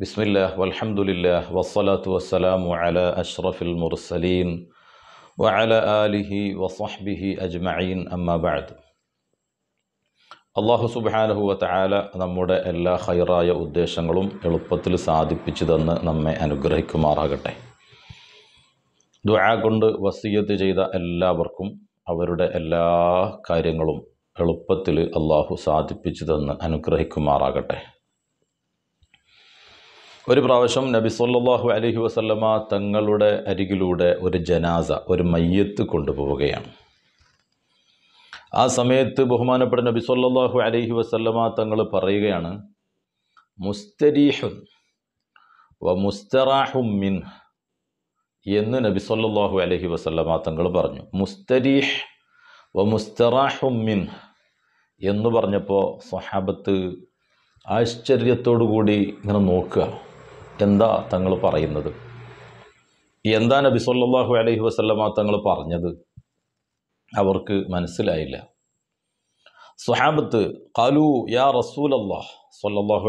ബിസ്മില്ലാഹ് വൽഹമുല്ലാ വസ്സലാത്തു വസ്സലാമു അല അഷ്റഫുൽ മുർസലീൻ വഅല ആലിഹി വസഹ്ബിഹി അജ്മഈൻ അമ്മബാദ് അള്ളാഹു സുബാനഹു വാല നമ്മുടെ എല്ലാ ഹൈറായ ഉദ്ദേശങ്ങളും എളുപ്പത്തിൽ സാധിപ്പിച്ചു തന്ന് നമ്മെ അനുഗ്രഹിക്കുമാറാകട്ടെ ദുആ കൊണ്ട് വസീയത്ത് ചെയ്ത എല്ലാവർക്കും അവരുടെ എല്ലാ കാര്യങ്ങളും എളുപ്പത്തിൽ അള്ളാഹു സാധിപ്പിച്ചു തന്ന് അനുഗ്രഹിക്കുമാറാകട്ടെ ഒരു പ്രാവശ്യം നബി സല്ലാഹു അലഹി വസ്ലമ തങ്ങളുടെ അരികിലൂടെ ഒരു ജനാസ ഒരു മയ്യത്ത് കൊണ്ടുപോവുകയാണ് ആ സമയത്ത് ബഹുമാനപ്പെട്ട നബി സല്ലാഹു അലഹി വസ്ലമ തങ്ങൾ പറയുകയാണ് മുസ്തരീഹുൻ വ മുസ്തറാഹുമിൻ എന്ന് നബി സല്ലാഹു അലഹി വസ്ലമ തങ്ങൾ പറഞ്ഞു മുസ്തരീഹ് വ മുസ്തറാഹുമിൻ എന്ന് പറഞ്ഞപ്പോൾ സഹാബത്ത് ആശ്ചര്യത്തോടു കൂടി ഇങ്ങനെ നോക്കുക എന്താ തങ്ങൾ പറയുന്നത് എന്താ നബി സല്ലാഹു അലൈഹി വസല്ലമ തങ്ങൾ പറഞ്ഞത് അവർക്ക് മനസ്സിലായില്ല സുഹാബത്ത് കാലു യാ റസൂലല്ലാഹ് സല്ലല്ലാഹു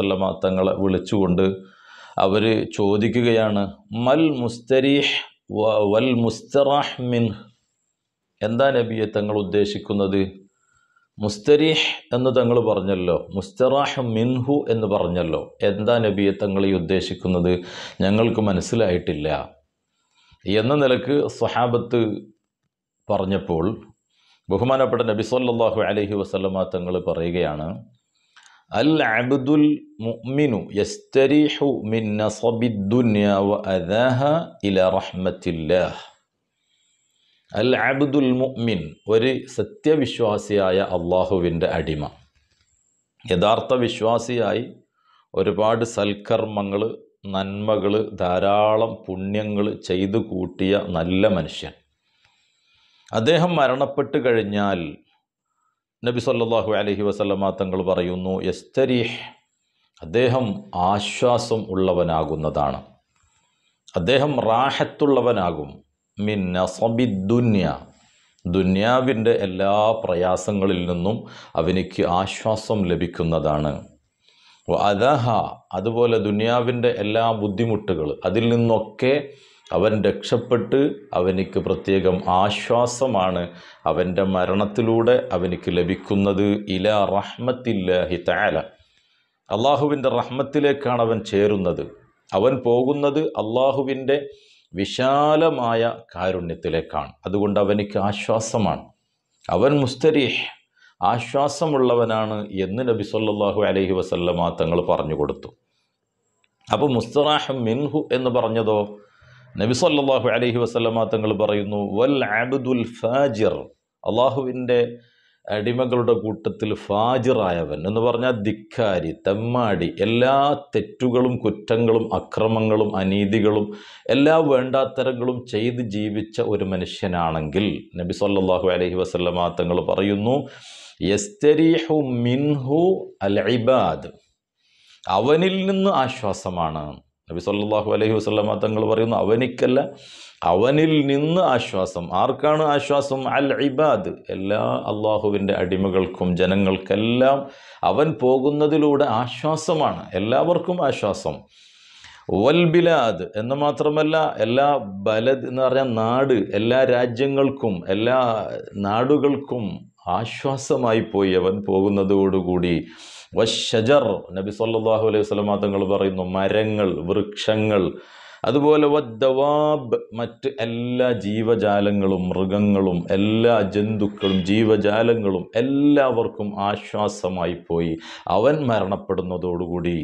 സല്ലാഹു അലഹി തങ്ങളെ വിളിച്ചുകൊണ്ട് അവർ ചോദിക്കുകയാണ് മൽ മുസ്തരീഹ് വൽ മുസ്തറാഹ് മിൻ എന്താ നബിയെ തങ്ങൾ ഉദ്ദേശിക്കുന്നത് മുസ്തരീഹ് എന്ന് തങ്ങൾ പറഞ്ഞല്ലോ മുസ്തറാഹ് മിൻഹു എന്ന് പറഞ്ഞല്ലോ എന്താ നബിയെ തങ്ങൾ ഈ ഉദ്ദേശിക്കുന്നത് ഞങ്ങൾക്ക് മനസ്സിലായിട്ടില്ല എന്ന നിലക്ക് സ്വഹാബത്ത് പറഞ്ഞപ്പോൾ ബഹുമാനപ്പെട്ട നബി സല്ലാഹു അലഹി വസ്ലമ തങ്ങൾ പറയുകയാണ് അൽ അബ്ദുൽ മുഅ്മിനു യസ്തരീഹു മിൻ നസബിദ്ദുന്യ വ അദാഹ ഇല റഹ്മത്തില്ലാഹ് അൽ അബ്ദുൽ മുഅ്മിൻ ഒരു സത്യവിശ്വാസിയായ അള്ളാഹുവിൻ്റെ അടിമ യഥാർത്ഥ വിശ്വാസിയായി ഒരുപാട് സൽക്കർമ്മങ്ങൾ നന്മകൾ ധാരാളം പുണ്യങ്ങൾ ചെയ്തു കൂട്ടിയ നല്ല മനുഷ്യൻ അദ്ദേഹം മരണപ്പെട്ട് കഴിഞ്ഞാൽ നബി സല്ലാഹു അലഹി വസല്ലമ തങ്ങൾ പറയുന്നു യസ്തരീഹ് അദ്ദേഹം ആശ്വാസം ഉള്ളവനാകുന്നതാണ് അദ്ദേഹം റാഹത്തുള്ളവനാകും മിന്ന ദുന്യ ദുന്യാവിൻ്റെ എല്ലാ പ്രയാസങ്ങളിൽ നിന്നും അവനിക്ക് ആശ്വാസം ലഭിക്കുന്നതാണ് അതഹ അതുപോലെ ദുന്യാവിൻ്റെ എല്ലാ ബുദ്ധിമുട്ടുകൾ അതിൽ നിന്നൊക്കെ അവൻ രക്ഷപ്പെട്ട് അവനിക്ക് പ്രത്യേകം ആശ്വാസമാണ് അവൻ്റെ മരണത്തിലൂടെ അവനിക്ക് ലഭിക്കുന്നത് ഇല റഹ്മത്തില്ലാഹി താല അള്ളാഹുവിൻ്റെ റഹ്മത്തിലേക്കാണ് അവൻ ചേരുന്നത് അവൻ പോകുന്നത് അള്ളാഹുവിൻ്റെ വിശാലമായ കാരുണ്യത്തിലേക്കാണ് അതുകൊണ്ട് അവനിക്ക് ആശ്വാസമാണ് അവൻ മുസ്തരീഹ് ആശ്വാസമുള്ളവനാണ് എന്ന് നബി സല്ലാഹു അലഹി വസല്ലമ തങ്ങൾ പറഞ്ഞു കൊടുത്തു അപ്പോൾ മുസ്തറാഹ് മിൻഹു എന്ന് പറഞ്ഞതോ നബി സല്ലാഹു അലഹി വസല്ലമ തങ്ങൾ പറയുന്നു വൽ അബ്ദുൽ ഫാജിർ അള്ളാഹുവിൻ്റെ അടിമകളുടെ കൂട്ടത്തിൽ ഫാജിറായവൻ എന്ന് പറഞ്ഞാൽ ധിക്കാരി തെമ്മാടി എല്ലാ തെറ്റുകളും കുറ്റങ്ങളും അക്രമങ്ങളും അനീതികളും എല്ലാ വേണ്ടാത്തരങ്ങളും ചെയ്ത് ജീവിച്ച ഒരു മനുഷ്യനാണെങ്കിൽ നബി സല്ലാഹു അലഹി വസ്ലമാ തങ്ങൾ പറയുന്നു യസ്തരീഹു മിൻഹു അൽ ഇബാദ് അവനിൽ നിന്ന് ആശ്വാസമാണ് നബി സല്ലാഹു അലൈഹി വസ്ലമ തങ്ങൾ പറയുന്നു അവനിക്കല്ല അവനിൽ നിന്ന് ആശ്വാസം ആർക്കാണ് ആശ്വാസം അൽ ഇബാദ് എല്ലാ അള്ളാഹുവിൻ്റെ അടിമകൾക്കും ജനങ്ങൾക്കെല്ലാം അവൻ പോകുന്നതിലൂടെ ആശ്വാസമാണ് എല്ലാവർക്കും ആശ്വാസം വൽ ബിലാദ് എന്ന് മാത്രമല്ല എല്ലാ ബലദ് എന്ന് പറഞ്ഞാൽ നാട് എല്ലാ രാജ്യങ്ങൾക്കും എല്ലാ നാടുകൾക്കും ആശ്വാസമായി പോയി അവൻ പോകുന്നതോടുകൂടി വശജർ നബി സല്ലാഹു അലൈഹി സ്വലമാ തങ്ങൾ പറയുന്നു മരങ്ങൾ വൃക്ഷങ്ങൾ അതുപോലെ വദ്ദവാബ് മറ്റ് എല്ലാ ജീവജാലങ്ങളും മൃഗങ്ങളും എല്ലാ ജന്തുക്കളും ജീവജാലങ്ങളും എല്ലാവർക്കും ആശ്വാസമായി പോയി അവൻ മരണപ്പെടുന്നതോടുകൂടി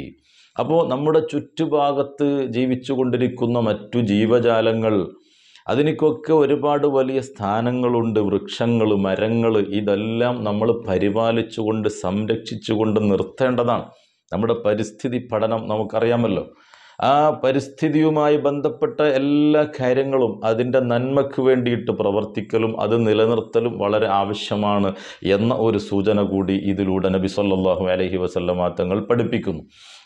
അപ്പോൾ നമ്മുടെ ചുറ്റുഭാഗത്ത് ജീവിച്ചു കൊണ്ടിരിക്കുന്ന മറ്റു ജീവജാലങ്ങൾ അതിനൊക്കെ ഒരുപാട് വലിയ സ്ഥാനങ്ങളുണ്ട് വൃക്ഷങ്ങൾ മരങ്ങൾ ഇതെല്ലാം നമ്മൾ പരിപാലിച്ചുകൊണ്ട് സംരക്ഷിച്ചുകൊണ്ട് നിർത്തേണ്ടതാണ് നമ്മുടെ പരിസ്ഥിതി പഠനം നമുക്കറിയാമല്ലോ ആ പരിസ്ഥിതിയുമായി ബന്ധപ്പെട്ട എല്ലാ കാര്യങ്ങളും അതിൻ്റെ നന്മയ്ക്ക് വേണ്ടിയിട്ട് പ്രവർത്തിക്കലും അത് നിലനിർത്തലും വളരെ ആവശ്യമാണ് എന്ന ഒരു സൂചന കൂടി ഇതിലൂടെ നബി സല്ലാഹു അലഹി വസല്ലമാങ്ങൾ പഠിപ്പിക്കുന്നു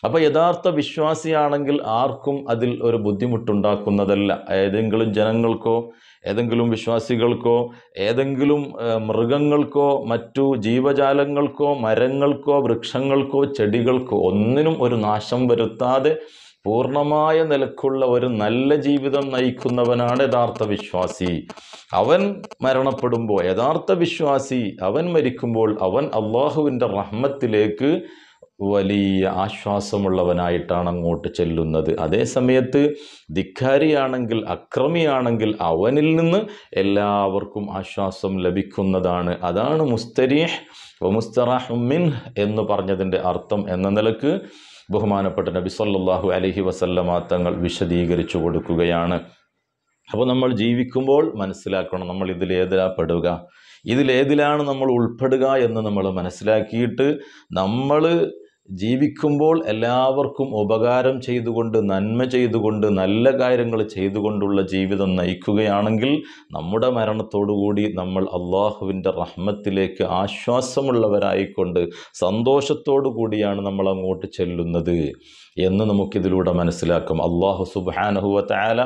അപ്പോൾ യഥാർത്ഥ വിശ്വാസിയാണെങ്കിൽ ആർക്കും അതിൽ ഒരു ബുദ്ധിമുട്ടുണ്ടാക്കുന്നതല്ല ഏതെങ്കിലും ജനങ്ങൾക്കോ ഏതെങ്കിലും വിശ്വാസികൾക്കോ ഏതെങ്കിലും മൃഗങ്ങൾക്കോ മറ്റു ജീവജാലങ്ങൾക്കോ മരങ്ങൾക്കോ വൃക്ഷങ്ങൾക്കോ ചെടികൾക്കോ ഒന്നിനും ഒരു നാശം വരുത്താതെ പൂർണ്ണമായ നിലക്കുള്ള ഒരു നല്ല ജീവിതം നയിക്കുന്നവനാണ് യഥാർത്ഥ വിശ്വാസി അവൻ മരണപ്പെടുമ്പോൾ യഥാർത്ഥ വിശ്വാസി അവൻ മരിക്കുമ്പോൾ അവൻ അള്ളാഹുവിൻ്റെ റഹ്മത്തിലേക്ക് വലിയ ആശ്വാസമുള്ളവനായിട്ടാണ് അങ്ങോട്ട് ചെല്ലുന്നത് അതേ സമയത്ത് ധിക്കാരിയാണെങ്കിൽ അക്രമിയാണെങ്കിൽ അവനിൽ നിന്ന് എല്ലാവർക്കും ആശ്വാസം ലഭിക്കുന്നതാണ് അതാണ് മുസ്തരീഹ് മുസ്തറാഹ് മിൻ എന്ന് പറഞ്ഞതിൻ്റെ അർത്ഥം എന്ന നിലക്ക് ബഹുമാനപ്പെട്ട നബി സല്ലാഹു അലഹി വസല്ലമ തങ്ങൾ വിശദീകരിച്ചു കൊടുക്കുകയാണ് അപ്പോൾ നമ്മൾ ജീവിക്കുമ്പോൾ മനസ്സിലാക്കണം നമ്മൾ ഇതിലേതിലാ പെടുക ഇതിലേതിലാണ് നമ്മൾ ഉൾപ്പെടുക എന്ന് നമ്മൾ മനസ്സിലാക്കിയിട്ട് നമ്മൾ ജീവിക്കുമ്പോൾ എല്ലാവർക്കും ഉപകാരം ചെയ്തുകൊണ്ട് നന്മ ചെയ്തുകൊണ്ട് നല്ല കാര്യങ്ങൾ ചെയ്തുകൊണ്ടുള്ള ജീവിതം നയിക്കുകയാണെങ്കിൽ നമ്മുടെ മരണത്തോടുകൂടി നമ്മൾ അള്ളാഹുവിൻ്റെ റഹ്മത്തിലേക്ക് ആശ്വാസമുള്ളവരായിക്കൊണ്ട് സന്തോഷത്തോടു കൂടിയാണ് നമ്മൾ അങ്ങോട്ട് ചെല്ലുന്നത് എന്ന് നമുക്കിതിലൂടെ മനസ്സിലാക്കും അള്ളാഹു സുബാനഹുവല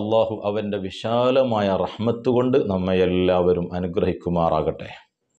അള്ളാഹു അവൻ്റെ വിശാലമായ റഹ്മത്ത് കൊണ്ട് നമ്മെ എല്ലാവരും അനുഗ്രഹിക്കുമാറാകട്ടെ